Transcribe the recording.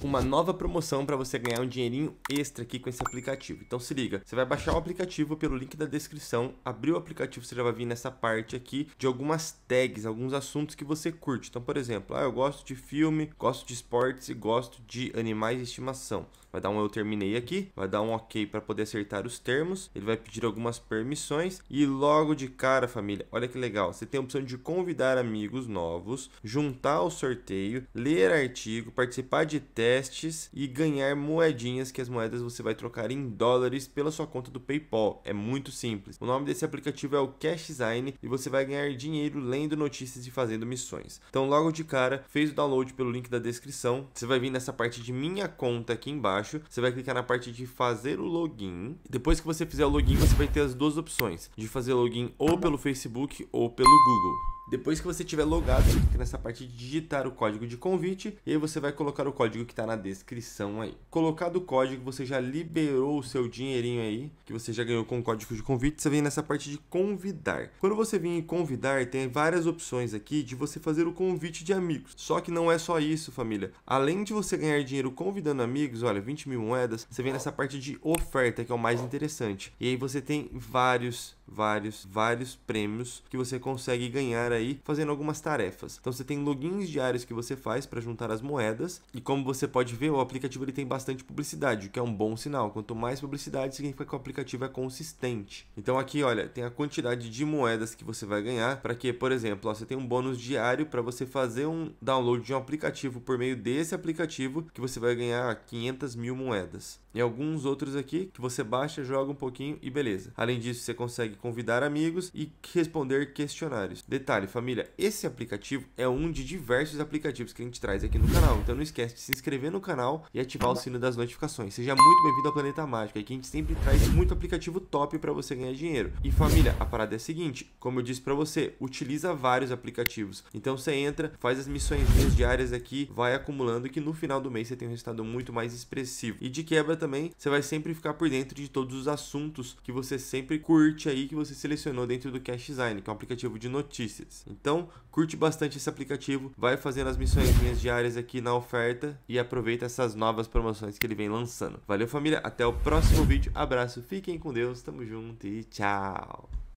Tipo, uma nova promoção para você ganhar um dinheirinho extra aqui com esse aplicativo. Então se liga, você vai baixar o aplicativo pelo link da descrição, abrir o aplicativo, você já vai vir nessa parte aqui de algumas tags, alguns assuntos que você curte. Então, por exemplo, ah, eu gosto de filme, gosto de esportes e gosto de animais de estimação. Vai dar um eu terminei aqui, vai dar um ok para poder acertar os termos, ele vai pedir algumas permissões e logo de cara, família, olha que legal, você tem a opção de convidar amigos novos, juntar o sorteio, ler artigo, participar de testes testes e ganhar moedinhas que as moedas você vai trocar em dólares pela sua conta do PayPal. É muito simples. O nome desse aplicativo é o CashZine e você vai ganhar dinheiro lendo notícias e fazendo missões. Então, logo de cara, fez o download pelo link da descrição. Você vai vir nessa parte de minha conta aqui embaixo. Você vai clicar na parte de fazer o login. Depois que você fizer o login, você vai ter as duas opções de fazer login ou pelo Facebook ou pelo Google. Depois que você tiver logado, você nessa parte de digitar o código de convite e aí você vai colocar o código que está na descrição aí. Colocado o código, você já liberou o seu dinheirinho aí, que você já ganhou com o código de convite, você vem nessa parte de convidar. Quando você vem em convidar, tem várias opções aqui de você fazer o convite de amigos. Só que não é só isso, família. Além de você ganhar dinheiro convidando amigos, olha, 20 mil moedas, você vem nessa parte de oferta, que é o mais interessante. E aí você tem vários vários, vários prêmios que você consegue ganhar aí fazendo algumas tarefas. Então você tem logins diários que você faz para juntar as moedas e como você pode ver, o aplicativo ele tem bastante publicidade, o que é um bom sinal. Quanto mais publicidade, significa que o aplicativo é consistente. Então aqui, olha, tem a quantidade de moedas que você vai ganhar para que, por exemplo, ó, você tem um bônus diário para você fazer um download de um aplicativo por meio desse aplicativo que você vai ganhar 500 mil moedas. E alguns outros aqui que você baixa, joga um pouquinho e beleza. Além disso, você consegue convidar amigos e responder questionários. Detalhe, família, esse aplicativo é um de diversos aplicativos que a gente traz aqui no canal. Então não esquece de se inscrever no canal e ativar o sino das notificações. Seja muito bem-vindo ao Planeta Mágico, aqui a gente sempre traz muito aplicativo top para você ganhar dinheiro. E família, a parada é a seguinte, como eu disse para você, utiliza vários aplicativos. Então você entra, faz as missões diárias aqui, vai acumulando que no final do mês você tem um resultado muito mais expressivo. E de quebra também, você vai sempre ficar por dentro de todos os assuntos que você sempre curte aí que você selecionou dentro do Cash Design, que é um aplicativo de notícias. Então, curte bastante esse aplicativo, vai fazendo as missões diárias aqui na oferta e aproveita essas novas promoções que ele vem lançando. Valeu, família, até o próximo vídeo. Abraço, fiquem com Deus, tamo junto e tchau.